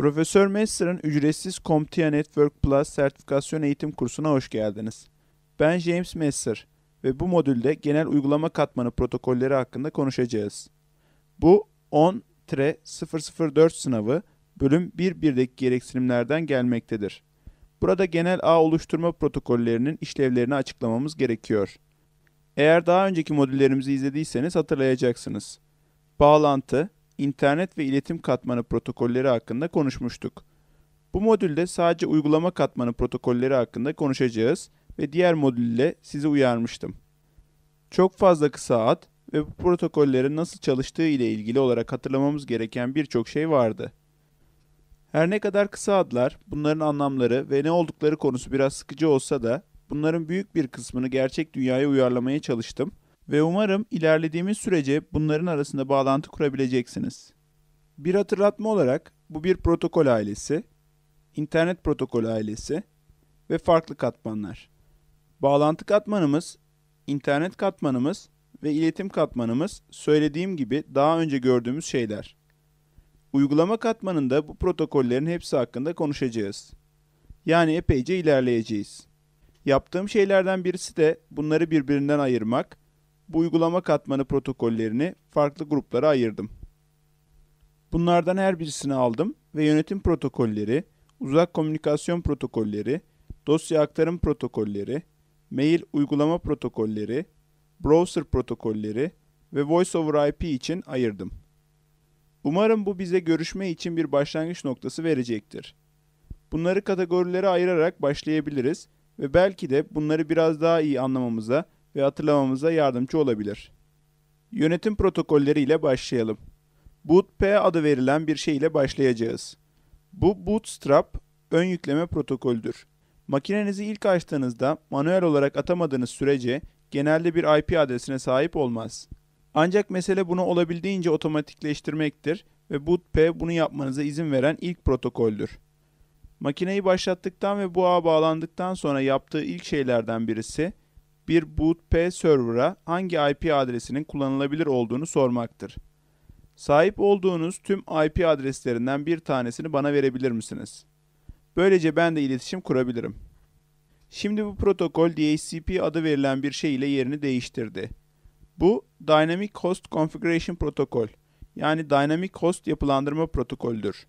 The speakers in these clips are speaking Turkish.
Profesör Messer'ın ücretsiz CompTIA Network Plus sertifikasyon eğitim kursuna hoş geldiniz. Ben James Messer ve bu modülde genel uygulama katmanı protokolleri hakkında konuşacağız. Bu 10-004 sınavı bölüm 1.1'deki gereksinimlerden gelmektedir. Burada genel ağ oluşturma protokollerinin işlevlerini açıklamamız gerekiyor. Eğer daha önceki modüllerimizi izlediyseniz hatırlayacaksınız. Bağlantı, internet ve iletim katmanı protokolleri hakkında konuşmuştuk. Bu modülde sadece uygulama katmanı protokolleri hakkında konuşacağız ve diğer modülde sizi uyarmıştım. Çok fazla kısa ad ve bu protokollerin nasıl çalıştığı ile ilgili olarak hatırlamamız gereken birçok şey vardı. Her ne kadar kısa adlar, bunların anlamları ve ne oldukları konusu biraz sıkıcı olsa da bunların büyük bir kısmını gerçek dünyaya uyarlamaya çalıştım ve umarım ilerlediğimiz sürece bunların arasında bağlantı kurabileceksiniz. Bir hatırlatma olarak bu bir protokol ailesi, internet protokol ailesi ve farklı katmanlar. Bağlantı katmanımız, internet katmanımız ve iletim katmanımız söylediğim gibi daha önce gördüğümüz şeyler. Uygulama katmanında bu protokollerin hepsi hakkında konuşacağız. Yani epeyce ilerleyeceğiz. Yaptığım şeylerden birisi de bunları birbirinden ayırmak bu uygulama katmanı protokollerini farklı gruplara ayırdım. Bunlardan her birisini aldım ve yönetim protokolleri, uzak komünikasyon protokolleri, dosya aktarım protokolleri, mail uygulama protokolleri, browser protokolleri ve Voice over IP için ayırdım. Umarım bu bize görüşme için bir başlangıç noktası verecektir. Bunları kategorilere ayırarak başlayabiliriz ve belki de bunları biraz daha iyi anlamamıza ve hatırlamamıza yardımcı olabilir. Yönetim protokolleri ile başlayalım. BootP adı verilen bir şey ile başlayacağız. Bu Bootstrap ön yükleme protokolüdür. Makinenizi ilk açtığınızda manuel olarak atamadığınız sürece genelde bir IP adresine sahip olmaz. Ancak mesele bunu olabildiğince otomatikleştirmektir ve BootP bunu yapmanıza izin veren ilk protokoldür. Makineyi başlattıktan ve bu ağa bağlandıktan sonra yaptığı ilk şeylerden birisi bir BootP server'a hangi IP adresinin kullanılabilir olduğunu sormaktır. Sahip olduğunuz tüm IP adreslerinden bir tanesini bana verebilir misiniz? Böylece ben de iletişim kurabilirim. Şimdi bu protokol DHCP adı verilen bir şey ile yerini değiştirdi. Bu Dynamic Host Configuration Protokol yani Dynamic Host yapılandırma protokolüdür.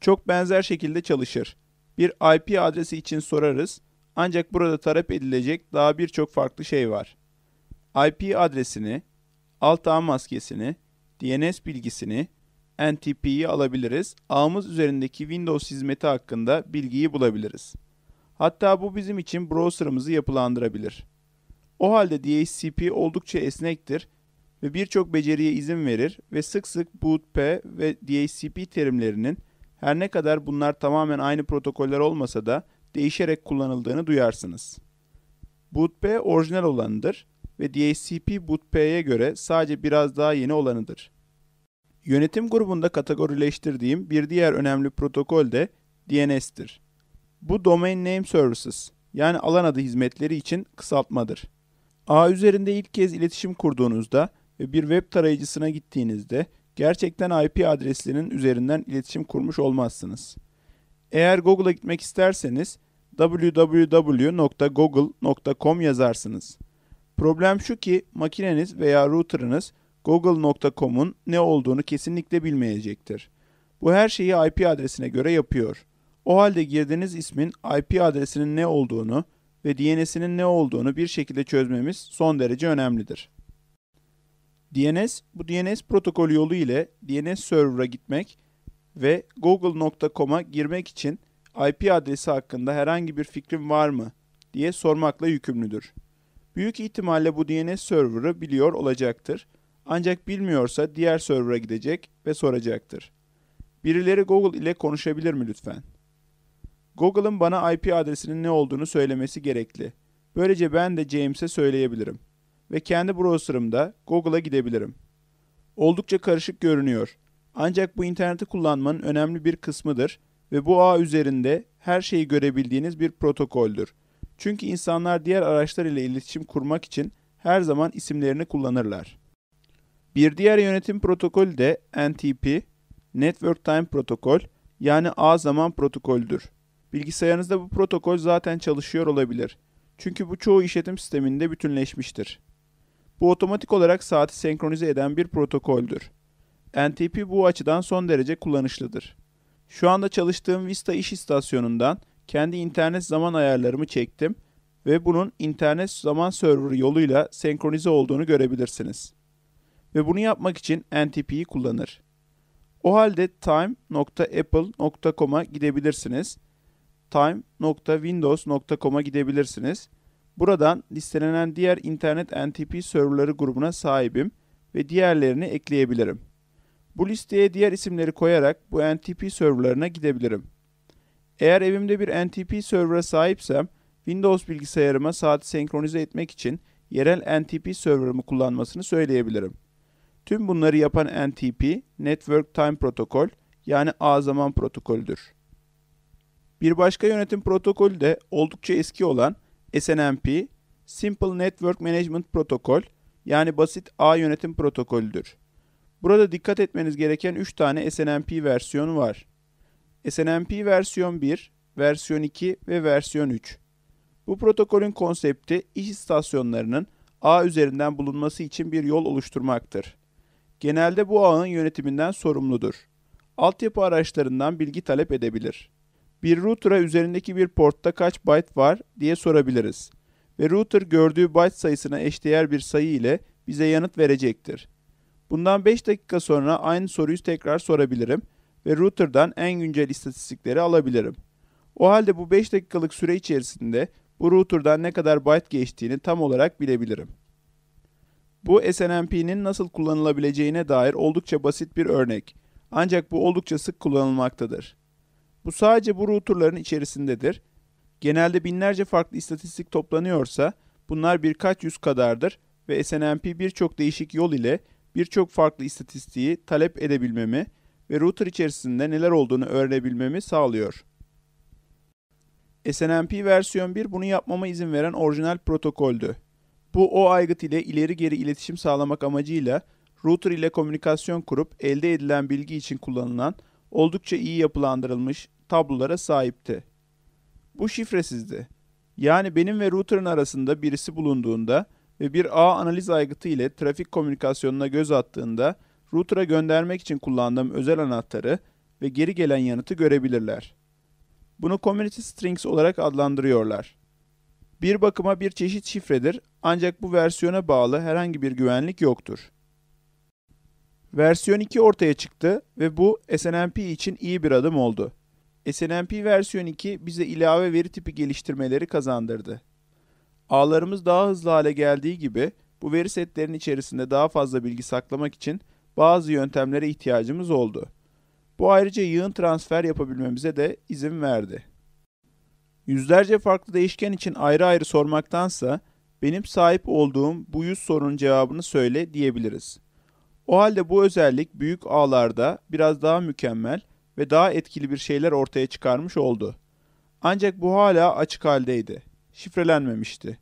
Çok benzer şekilde çalışır. Bir IP adresi için sorarız ancak burada talep edilecek daha birçok farklı şey var. IP adresini, alt ağ maskesini, DNS bilgisini, NTP'yi alabiliriz. Ağımız üzerindeki Windows hizmeti hakkında bilgiyi bulabiliriz. Hatta bu bizim için browser'ımızı yapılandırabilir. O halde DHCP oldukça esnektir ve birçok beceriye izin verir ve sık sık BOOTP ve DHCP terimlerinin her ne kadar bunlar tamamen aynı protokoller olmasa da değişerek kullanıldığını duyarsınız. BootP orijinal olanıdır ve DHCP BootP'ye göre sadece biraz daha yeni olanıdır. Yönetim grubunda kategorileştirdiğim bir diğer önemli protokol de DNS'tir. Bu Domain Name Services yani alan adı hizmetleri için kısaltmadır. A üzerinde ilk kez iletişim kurduğunuzda ve bir web tarayıcısına gittiğinizde gerçekten IP adreslerinin üzerinden iletişim kurmuş olmazsınız. Eğer Google'a gitmek isterseniz www.google.com yazarsınız. Problem şu ki makineniz veya router'ınız google.com'un ne olduğunu kesinlikle bilmeyecektir. Bu her şeyi IP adresine göre yapıyor. O halde girdiğiniz ismin IP adresinin ne olduğunu ve DNS'inin ne olduğunu bir şekilde çözmemiz son derece önemlidir. DNS, bu DNS protokolü yolu ile DNS server'a gitmek ve google.com'a girmek için IP adresi hakkında herhangi bir fikrim var mı diye sormakla yükümlüdür. Büyük ihtimalle bu DNS server'ı biliyor olacaktır. Ancak bilmiyorsa diğer server'a gidecek ve soracaktır. Birileri Google ile konuşabilir mi lütfen? Google'ın bana IP adresinin ne olduğunu söylemesi gerekli. Böylece ben de James'e söyleyebilirim ve kendi browser'ımda Google'a gidebilirim. Oldukça karışık görünüyor. Ancak bu interneti kullanmanın önemli bir kısmıdır ve bu ağ üzerinde her şeyi görebildiğiniz bir protokoldür. Çünkü insanlar diğer araçlar ile iletişim kurmak için her zaman isimlerini kullanırlar. Bir diğer yönetim protokolü de NTP, Network Time Protocol) yani ağ zaman protokolüdür. Bilgisayarınızda bu protokol zaten çalışıyor olabilir. Çünkü bu çoğu işletim sisteminde bütünleşmiştir. Bu otomatik olarak saati senkronize eden bir protokoldür. NTP bu açıdan son derece kullanışlıdır. Şu anda çalıştığım Vista iş istasyonundan kendi internet zaman ayarlarımı çektim ve bunun internet zaman server yoluyla senkronize olduğunu görebilirsiniz. Ve bunu yapmak için NTP'yi kullanır. O halde time.apple.com'a gidebilirsiniz. time.windows.com'a gidebilirsiniz. Buradan listelenen diğer internet NTP serverları grubuna sahibim ve diğerlerini ekleyebilirim. Bu listeye diğer isimleri koyarak bu NTP serverlarına gidebilirim. Eğer evimde bir NTP server'a sahipsem Windows bilgisayarıma saati senkronize etmek için yerel NTP server'ımı kullanmasını söyleyebilirim. Tüm bunları yapan NTP, Network Time Protocol yani ağ zaman protokolüdür. Bir başka yönetim protokolü de oldukça eski olan SNMP, Simple Network Management Protocol yani basit ağ yönetim protokolüdür. Burada dikkat etmeniz gereken 3 tane SNMP versiyonu var. SNMP versiyon 1, versiyon 2 ve versiyon 3. Bu protokolün konsepti iş istasyonlarının ağ üzerinden bulunması için bir yol oluşturmaktır. Genelde bu ağın yönetiminden sorumludur. Altyapı araçlarından bilgi talep edebilir. Bir router'a üzerindeki bir portta kaç byte var diye sorabiliriz ve router gördüğü byte sayısına eşdeğer bir sayı ile bize yanıt verecektir. Bundan 5 dakika sonra aynı soruyu tekrar sorabilirim ve router'dan en güncel istatistikleri alabilirim. O halde bu 5 dakikalık süre içerisinde bu router'dan ne kadar byte geçtiğini tam olarak bilebilirim. Bu SNMP'nin nasıl kullanılabileceğine dair oldukça basit bir örnek. Ancak bu oldukça sık kullanılmaktadır. Bu sadece bu router'ların içerisindedir. Genelde binlerce farklı istatistik toplanıyorsa bunlar birkaç yüz kadardır ve SNMP birçok değişik yol ile birçok farklı istatistiği talep edebilmemi ve router içerisinde neler olduğunu öğrenebilmemi sağlıyor. SNMP versiyon 1 bunu yapmama izin veren orijinal protokoldü. Bu o aygıt ile ileri geri iletişim sağlamak amacıyla router ile komünikasyon kurup elde edilen bilgi için kullanılan oldukça iyi yapılandırılmış tablolara sahipti. Bu şifresizdi. Yani benim ve router'ın arasında birisi bulunduğunda ve bir ağ analiz aygıtı ile trafik komünikasyonuna göz attığında router'a göndermek için kullandığım özel anahtarı ve geri gelen yanıtı görebilirler. Bunu Community Strings olarak adlandırıyorlar. Bir bakıma bir çeşit şifredir ancak bu versiyona bağlı herhangi bir güvenlik yoktur. Versiyon 2 ortaya çıktı ve bu SNMP için iyi bir adım oldu. SNMP versiyon 2 bize ilave veri tipi geliştirmeleri kazandırdı ağlarımız daha hızlı hale geldiği gibi bu veri setlerinin içerisinde daha fazla bilgi saklamak için bazı yöntemlere ihtiyacımız oldu. Bu ayrıca yığın transfer yapabilmemize de izin verdi. Yüzlerce farklı değişken için ayrı ayrı sormaktansa benim sahip olduğum bu yüz sorunun cevabını söyle diyebiliriz. O halde bu özellik büyük ağlarda biraz daha mükemmel ve daha etkili bir şeyler ortaya çıkarmış oldu. Ancak bu hala açık haldeydi şifrelenmemişti.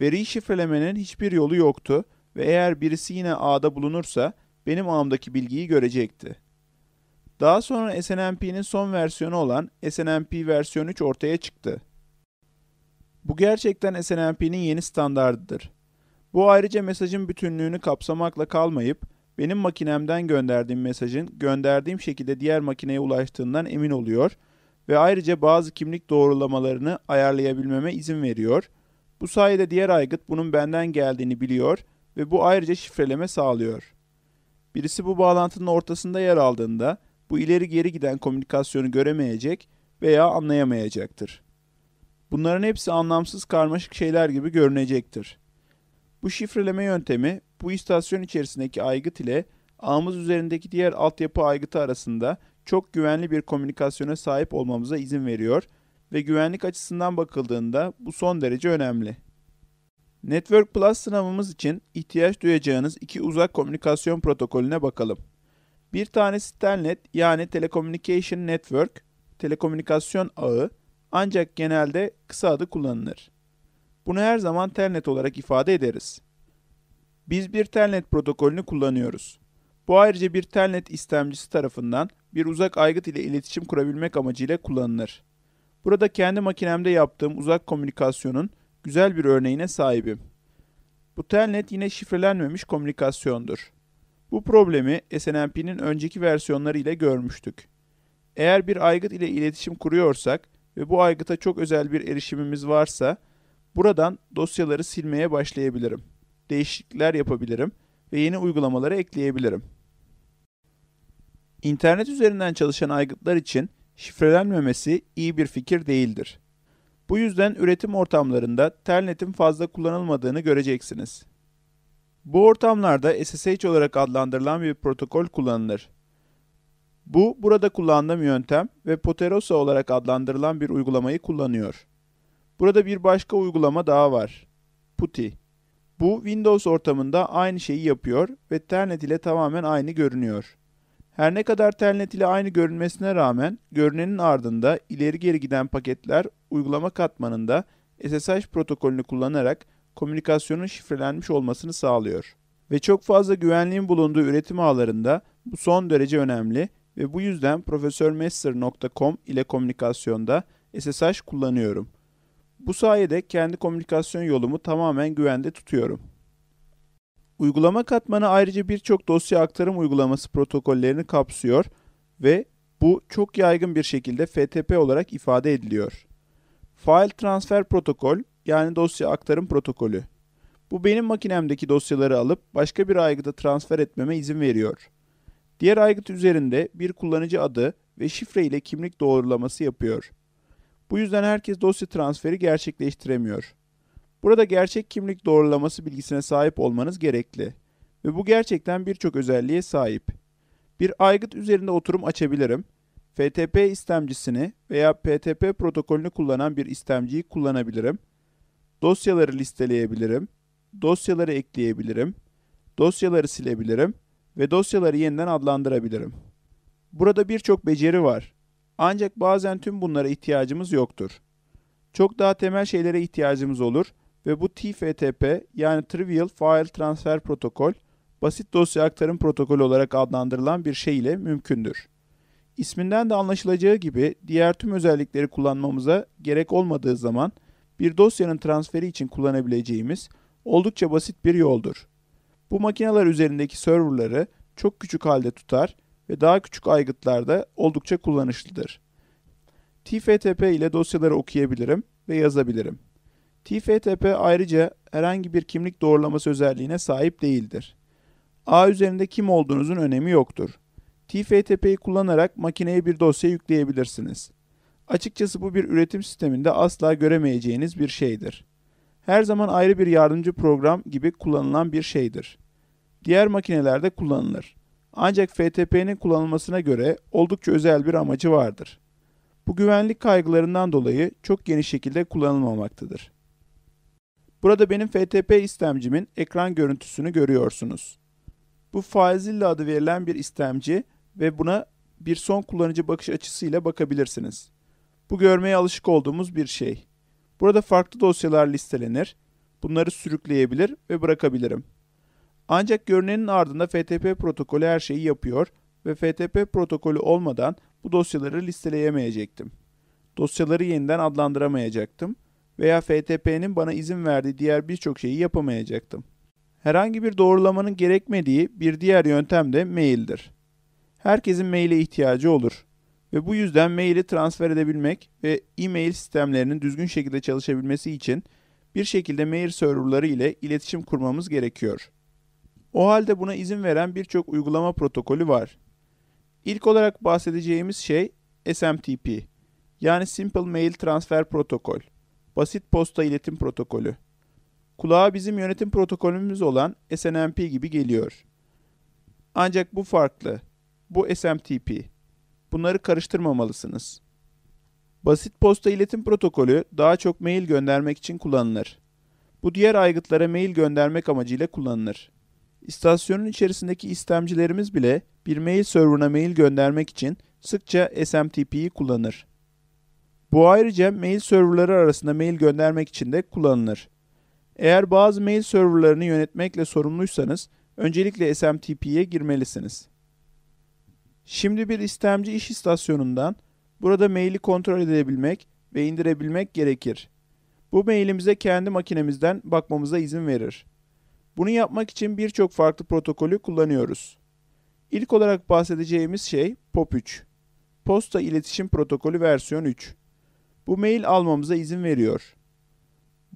Veriyi şifrelemenin hiçbir yolu yoktu ve eğer birisi yine ağda bulunursa benim ağımdaki bilgiyi görecekti. Daha sonra SNMP'nin son versiyonu olan SNMP versiyon 3 ortaya çıktı. Bu gerçekten SNMP'nin yeni standardıdır. Bu ayrıca mesajın bütünlüğünü kapsamakla kalmayıp benim makinemden gönderdiğim mesajın gönderdiğim şekilde diğer makineye ulaştığından emin oluyor ve ayrıca bazı kimlik doğrulamalarını ayarlayabilmeme izin veriyor. Bu sayede diğer aygıt bunun benden geldiğini biliyor ve bu ayrıca şifreleme sağlıyor. Birisi bu bağlantının ortasında yer aldığında bu ileri geri giden komünikasyonu göremeyecek veya anlayamayacaktır. Bunların hepsi anlamsız karmaşık şeyler gibi görünecektir. Bu şifreleme yöntemi bu istasyon içerisindeki aygıt ile ağımız üzerindeki diğer altyapı aygıtı arasında çok güvenli bir komünikasyona sahip olmamıza izin veriyor ve güvenlik açısından bakıldığında bu son derece önemli. Network Plus sınavımız için ihtiyaç duyacağınız iki uzak komünikasyon protokolüne bakalım. Bir tanesi Telnet yani Telecommunication Network, telekomünikasyon ağı ancak genelde kısa adı kullanılır. Bunu her zaman Telnet olarak ifade ederiz. Biz bir Telnet protokolünü kullanıyoruz. Bu ayrıca bir telnet istemcisi tarafından bir uzak aygıt ile iletişim kurabilmek amacıyla kullanılır. Burada kendi makinemde yaptığım uzak komünikasyonun güzel bir örneğine sahibim. Bu telnet yine şifrelenmemiş komünikasyondur. Bu problemi SNMP'nin önceki versiyonları ile görmüştük. Eğer bir aygıt ile iletişim kuruyorsak ve bu aygıta çok özel bir erişimimiz varsa buradan dosyaları silmeye başlayabilirim. Değişiklikler yapabilirim ve yeni uygulamaları ekleyebilirim. İnternet üzerinden çalışan aygıtlar için şifrelenmemesi iyi bir fikir değildir. Bu yüzden üretim ortamlarında telnetin fazla kullanılmadığını göreceksiniz. Bu ortamlarda SSH olarak adlandırılan bir protokol kullanılır. Bu burada kullandığım yöntem ve Poterosa olarak adlandırılan bir uygulamayı kullanıyor. Burada bir başka uygulama daha var. Putty. Bu Windows ortamında aynı şeyi yapıyor ve Telnet ile tamamen aynı görünüyor. Her ne kadar telnet ile aynı görünmesine rağmen görünenin ardında ileri geri giden paketler uygulama katmanında SSH protokolünü kullanarak komünikasyonun şifrelenmiş olmasını sağlıyor. Ve çok fazla güvenliğin bulunduğu üretim ağlarında bu son derece önemli ve bu yüzden profesörmesser.com ile komünikasyonda SSH kullanıyorum. Bu sayede kendi komünikasyon yolumu tamamen güvende tutuyorum. Uygulama katmanı ayrıca birçok dosya aktarım uygulaması protokollerini kapsıyor ve bu çok yaygın bir şekilde FTP olarak ifade ediliyor. File Transfer Protokol yani dosya aktarım protokolü. Bu benim makinemdeki dosyaları alıp başka bir aygıda transfer etmeme izin veriyor. Diğer aygıt üzerinde bir kullanıcı adı ve şifre ile kimlik doğrulaması yapıyor. Bu yüzden herkes dosya transferi gerçekleştiremiyor. Burada gerçek kimlik doğrulaması bilgisine sahip olmanız gerekli ve bu gerçekten birçok özelliğe sahip. Bir aygıt üzerinde oturum açabilirim. FTP istemcisini veya PTP protokolünü kullanan bir istemciyi kullanabilirim. Dosyaları listeleyebilirim. Dosyaları ekleyebilirim. Dosyaları silebilirim ve dosyaları yeniden adlandırabilirim. Burada birçok beceri var. Ancak bazen tüm bunlara ihtiyacımız yoktur. Çok daha temel şeylere ihtiyacımız olur ve bu TFTP yani Trivial File Transfer Protokol basit dosya aktarım protokolü olarak adlandırılan bir şey ile mümkündür. İsminden de anlaşılacağı gibi diğer tüm özellikleri kullanmamıza gerek olmadığı zaman bir dosyanın transferi için kullanabileceğimiz oldukça basit bir yoldur. Bu makineler üzerindeki serverları çok küçük halde tutar ve daha küçük aygıtlarda oldukça kullanışlıdır. TFTP ile dosyaları okuyabilirim ve yazabilirim. TFTP ayrıca herhangi bir kimlik doğrulaması özelliğine sahip değildir. A üzerinde kim olduğunuzun önemi yoktur. TFTP'yi kullanarak makineye bir dosya yükleyebilirsiniz. Açıkçası bu bir üretim sisteminde asla göremeyeceğiniz bir şeydir. Her zaman ayrı bir yardımcı program gibi kullanılan bir şeydir. Diğer makinelerde kullanılır. Ancak FTP'nin kullanılmasına göre oldukça özel bir amacı vardır. Bu güvenlik kaygılarından dolayı çok geniş şekilde kullanılmamaktadır. Burada benim FTP istemcimin ekran görüntüsünü görüyorsunuz. Bu Faizilla adı verilen bir istemci ve buna bir son kullanıcı bakış açısıyla bakabilirsiniz. Bu görmeye alışık olduğumuz bir şey. Burada farklı dosyalar listelenir. Bunları sürükleyebilir ve bırakabilirim. Ancak görünenin ardında FTP protokolü her şeyi yapıyor ve FTP protokolü olmadan bu dosyaları listeleyemeyecektim. Dosyaları yeniden adlandıramayacaktım veya FTP'nin bana izin verdiği diğer birçok şeyi yapamayacaktım. Herhangi bir doğrulamanın gerekmediği bir diğer yöntem de maildir. Herkesin maile ihtiyacı olur ve bu yüzden maili transfer edebilmek ve e-mail sistemlerinin düzgün şekilde çalışabilmesi için bir şekilde mail serverları ile iletişim kurmamız gerekiyor. O halde buna izin veren birçok uygulama protokolü var. İlk olarak bahsedeceğimiz şey SMTP yani Simple Mail Transfer Protocol. Basit posta iletim protokolü. Kulağa bizim yönetim protokolümüz olan SNMP gibi geliyor. Ancak bu farklı. Bu SMTP. Bunları karıştırmamalısınız. Basit posta iletim protokolü daha çok mail göndermek için kullanılır. Bu diğer aygıtlara mail göndermek amacıyla kullanılır. İstasyonun içerisindeki istemcilerimiz bile bir mail serverına mail göndermek için sıkça SMTP'yi kullanır. Bu ayrıca mail serverları arasında mail göndermek için de kullanılır. Eğer bazı mail serverlarını yönetmekle sorumluysanız öncelikle SMTP'ye girmelisiniz. Şimdi bir istemci iş istasyonundan burada maili kontrol edebilmek ve indirebilmek gerekir. Bu mailimize kendi makinemizden bakmamıza izin verir. Bunu yapmak için birçok farklı protokolü kullanıyoruz. İlk olarak bahsedeceğimiz şey POP3. Posta İletişim Protokolü versiyon 3 bu mail almamıza izin veriyor.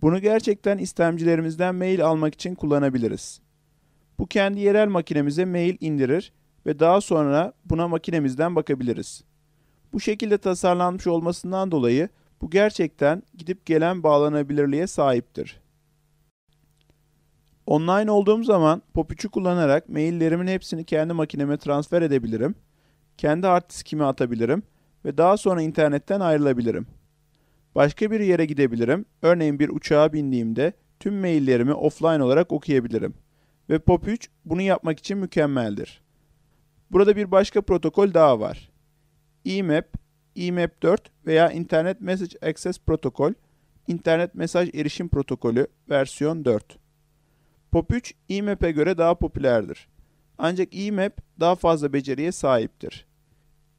Bunu gerçekten istemcilerimizden mail almak için kullanabiliriz. Bu kendi yerel makinemize mail indirir ve daha sonra buna makinemizden bakabiliriz. Bu şekilde tasarlanmış olmasından dolayı bu gerçekten gidip gelen bağlanabilirliğe sahiptir. Online olduğum zaman pop kullanarak maillerimin hepsini kendi makineme transfer edebilirim, kendi hard diskime atabilirim ve daha sonra internetten ayrılabilirim.'' Başka bir yere gidebilirim. Örneğin bir uçağa bindiğimde tüm maillerimi offline olarak okuyabilirim. Ve POP3 bunu yapmak için mükemmeldir. Burada bir başka protokol daha var. IMAP, imap 4 veya Internet Message Access Protocol İnternet Mesaj Erişim Protokolü versiyon 4. POP3 IMAP'e göre daha popülerdir. Ancak IMAP daha fazla beceriye sahiptir.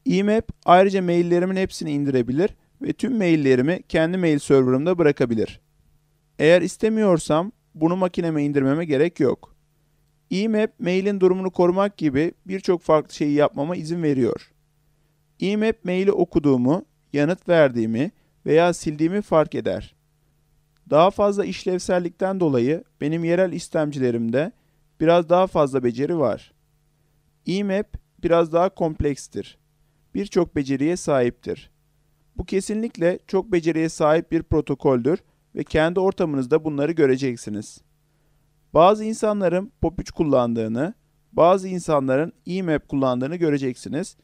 IMAP ayrıca maillerimin hepsini indirebilir ve tüm maillerimi kendi mail serverımda bırakabilir. Eğer istemiyorsam bunu makineme indirmeme gerek yok. IMAP mailin durumunu korumak gibi birçok farklı şeyi yapmama izin veriyor. IMAP maili okuduğumu, yanıt verdiğimi veya sildiğimi fark eder. Daha fazla işlevsellikten dolayı benim yerel istemcilerimde biraz daha fazla beceri var. IMAP biraz daha komplekstir. Birçok beceriye sahiptir. Bu kesinlikle çok beceriye sahip bir protokoldür ve kendi ortamınızda bunları göreceksiniz. Bazı insanların POP3 kullandığını, bazı insanların IMAP kullandığını göreceksiniz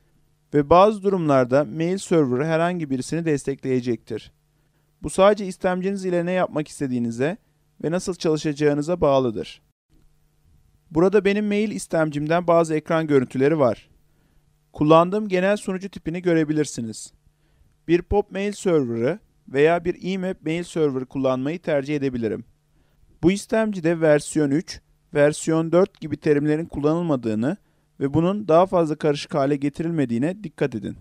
ve bazı durumlarda mail serverı herhangi birisini destekleyecektir. Bu sadece istemciniz ile ne yapmak istediğinize ve nasıl çalışacağınıza bağlıdır. Burada benim mail istemcimden bazı ekran görüntüleri var. Kullandığım genel sunucu tipini görebilirsiniz. Bir POP mail server'ı veya bir IMAP mail server kullanmayı tercih edebilirim. Bu istemcide versiyon 3, versiyon 4 gibi terimlerin kullanılmadığını ve bunun daha fazla karışık hale getirilmediğine dikkat edin.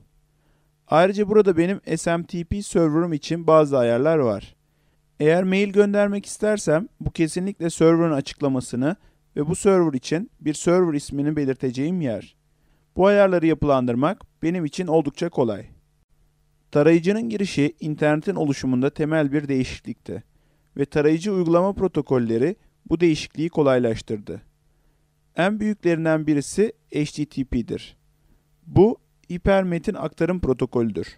Ayrıca burada benim SMTP server'ım için bazı ayarlar var. Eğer mail göndermek istersem bu kesinlikle server'ın açıklamasını ve bu server için bir server ismini belirteceğim yer. Bu ayarları yapılandırmak benim için oldukça kolay. Tarayıcının girişi internetin oluşumunda temel bir değişiklikti ve tarayıcı uygulama protokolleri bu değişikliği kolaylaştırdı. En büyüklerinden birisi HTTP'dir. Bu hipermetin aktarım protokolüdür.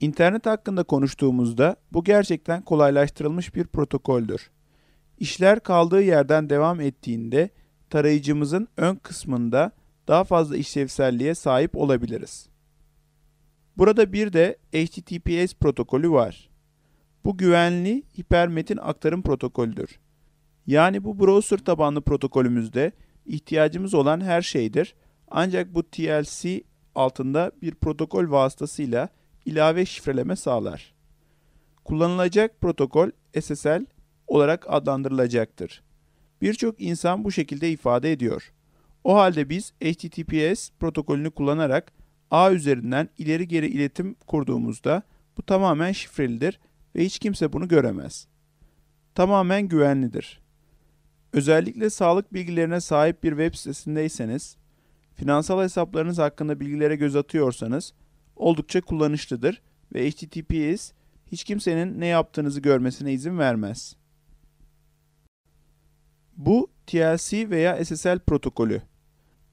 İnternet hakkında konuştuğumuzda bu gerçekten kolaylaştırılmış bir protokoldür. İşler kaldığı yerden devam ettiğinde tarayıcımızın ön kısmında daha fazla işlevselliğe sahip olabiliriz. Burada bir de HTTPS protokolü var. Bu güvenli hipermetin aktarım protokolüdür. Yani bu browser tabanlı protokolümüzde ihtiyacımız olan her şeydir. Ancak bu TLC altında bir protokol vasıtasıyla ilave şifreleme sağlar. Kullanılacak protokol SSL olarak adlandırılacaktır. Birçok insan bu şekilde ifade ediyor. O halde biz HTTPS protokolünü kullanarak ağ üzerinden ileri geri iletim kurduğumuzda bu tamamen şifrelidir ve hiç kimse bunu göremez. Tamamen güvenlidir. Özellikle sağlık bilgilerine sahip bir web sitesindeyseniz, finansal hesaplarınız hakkında bilgilere göz atıyorsanız oldukça kullanışlıdır ve HTTPS hiç kimsenin ne yaptığınızı görmesine izin vermez. Bu TLC veya SSL protokolü.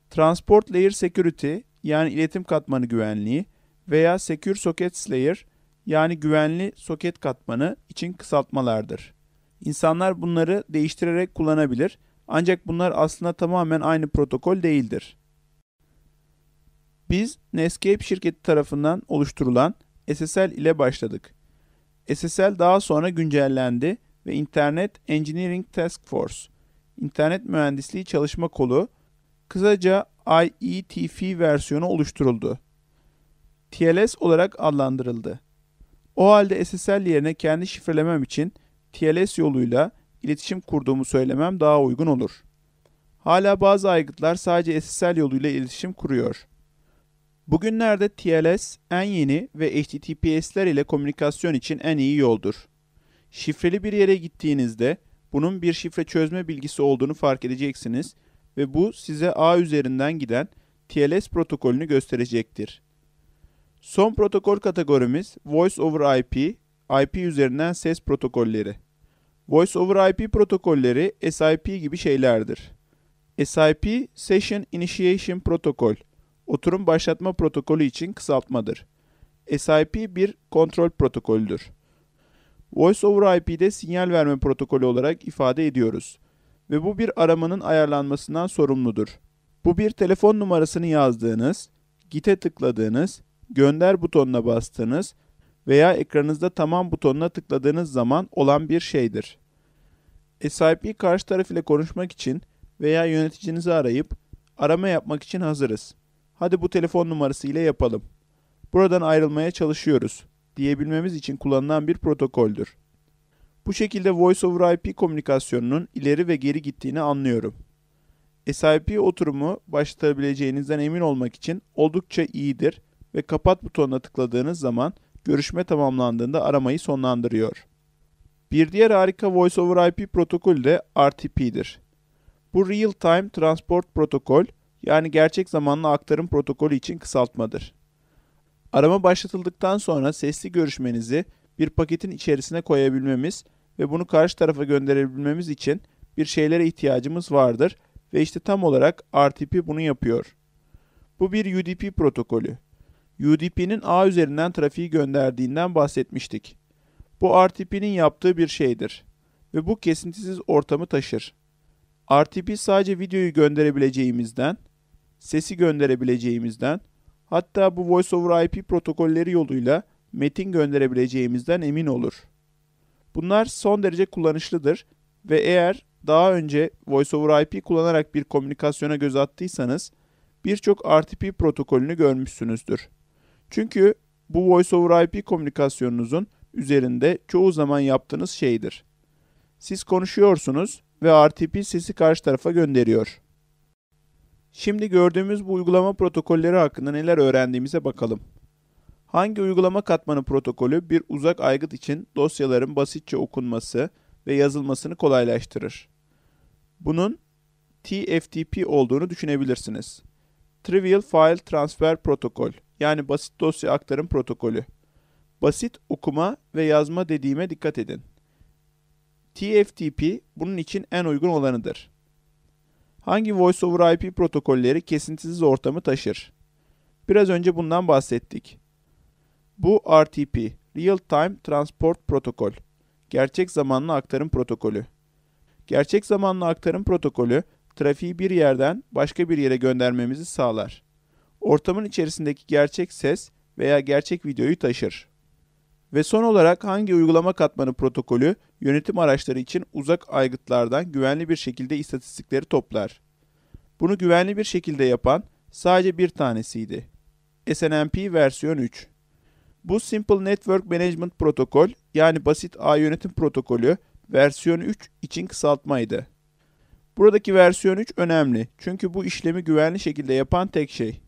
Transport Layer Security yani iletim katmanı güvenliği veya Secure Socket Layer, yani güvenli soket katmanı için kısaltmalardır. İnsanlar bunları değiştirerek kullanabilir ancak bunlar aslında tamamen aynı protokol değildir. Biz Netscape şirketi tarafından oluşturulan SSL ile başladık. SSL daha sonra güncellendi ve Internet Engineering Task Force, İnternet Mühendisliği Çalışma Kolu, kısaca IETF versiyonu oluşturuldu. TLS olarak adlandırıldı. O halde SSL yerine kendi şifrelemem için TLS yoluyla iletişim kurduğumu söylemem daha uygun olur. Hala bazı aygıtlar sadece SSL yoluyla iletişim kuruyor. Bugünlerde TLS en yeni ve HTTPS'ler ile komünikasyon için en iyi yoldur. Şifreli bir yere gittiğinizde bunun bir şifre çözme bilgisi olduğunu fark edeceksiniz ve bu size ağ üzerinden giden TLS protokolünü gösterecektir. Son protokol kategorimiz Voice over IP, IP üzerinden ses protokolleri. Voice over IP protokolleri SIP gibi şeylerdir. SIP Session Initiation Protokol, oturum başlatma protokolü için kısaltmadır. SIP bir kontrol protokolüdür. Voice over IP'de sinyal verme protokolü olarak ifade ediyoruz ve bu bir aramanın ayarlanmasından sorumludur. Bu bir telefon numarasını yazdığınız, gite tıkladığınız, gönder butonuna bastığınız veya ekranınızda tamam butonuna tıkladığınız zaman olan bir şeydir. SIP karşı taraf ile konuşmak için veya yöneticinizi arayıp arama yapmak için hazırız. Hadi bu telefon numarası ile yapalım. Buradan ayrılmaya çalışıyoruz diyebilmemiz için kullanılan bir protokoldür. Bu şekilde Voice over IP komünikasyonunun ileri ve geri gittiğini anlıyorum. SIP oturumu başlatabileceğinizden emin olmak için oldukça iyidir ve kapat butonuna tıkladığınız zaman görüşme tamamlandığında aramayı sonlandırıyor. Bir diğer harika Voice over IP protokolü de RTP'dir. Bu Real Time Transport Protokol yani gerçek zamanlı aktarım protokolü için kısaltmadır. Arama başlatıldıktan sonra sesli görüşmenizi bir paketin içerisine koyabilmemiz ve bunu karşı tarafa gönderebilmemiz için bir şeylere ihtiyacımız vardır ve işte tam olarak RTP bunu yapıyor. Bu bir UDP protokolü. UDP'nin ağ üzerinden trafiği gönderdiğinden bahsetmiştik. Bu RTP'nin yaptığı bir şeydir ve bu kesintisiz ortamı taşır. RTP sadece videoyu gönderebileceğimizden, sesi gönderebileceğimizden, hatta bu Voice over IP protokolleri yoluyla metin gönderebileceğimizden emin olur. Bunlar son derece kullanışlıdır ve eğer daha önce VoiceOver IP kullanarak bir komünikasyona göz attıysanız birçok RTP protokolünü görmüşsünüzdür. Çünkü bu VoiceOver IP komünikasyonunuzun üzerinde çoğu zaman yaptığınız şeydir. Siz konuşuyorsunuz ve RTP sesi karşı tarafa gönderiyor. Şimdi gördüğümüz bu uygulama protokolleri hakkında neler öğrendiğimize bakalım. Hangi uygulama katmanı protokolü bir uzak aygıt için dosyaların basitçe okunması ve yazılmasını kolaylaştırır? Bunun TFTP olduğunu düşünebilirsiniz. Trivial File Transfer Protokol yani basit dosya aktarım protokolü. Basit okuma ve yazma dediğime dikkat edin. TFTP bunun için en uygun olanıdır. Hangi Voice over IP protokolleri kesintisiz ortamı taşır? Biraz önce bundan bahsettik. Bu RTP, Real Time Transport Protokol, gerçek zamanlı aktarım protokolü. Gerçek zamanlı aktarım protokolü, trafiği bir yerden başka bir yere göndermemizi sağlar. Ortamın içerisindeki gerçek ses veya gerçek videoyu taşır. Ve son olarak hangi uygulama katmanı protokolü yönetim araçları için uzak aygıtlardan güvenli bir şekilde istatistikleri toplar. Bunu güvenli bir şekilde yapan sadece bir tanesiydi. SNMP versiyon 3. Bu Simple Network Management Protocol yani basit ağ yönetim protokolü versiyon 3 için kısaltmaydı. Buradaki versiyon 3 önemli çünkü bu işlemi güvenli şekilde yapan tek şey.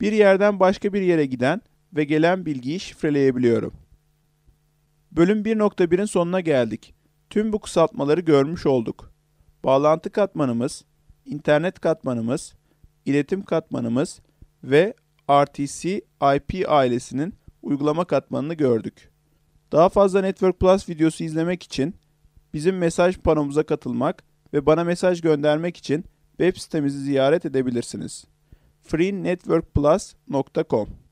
Bir yerden başka bir yere giden ve gelen bilgiyi şifreleyebiliyorum. Bölüm 1.1'in sonuna geldik. Tüm bu kısaltmaları görmüş olduk. Bağlantı katmanımız, internet katmanımız, iletim katmanımız ve RTC IP ailesinin uygulama katmanını gördük. Daha fazla Network Plus videosu izlemek için bizim mesaj panomuza katılmak ve bana mesaj göndermek için web sitemizi ziyaret edebilirsiniz. freenetworkplus.com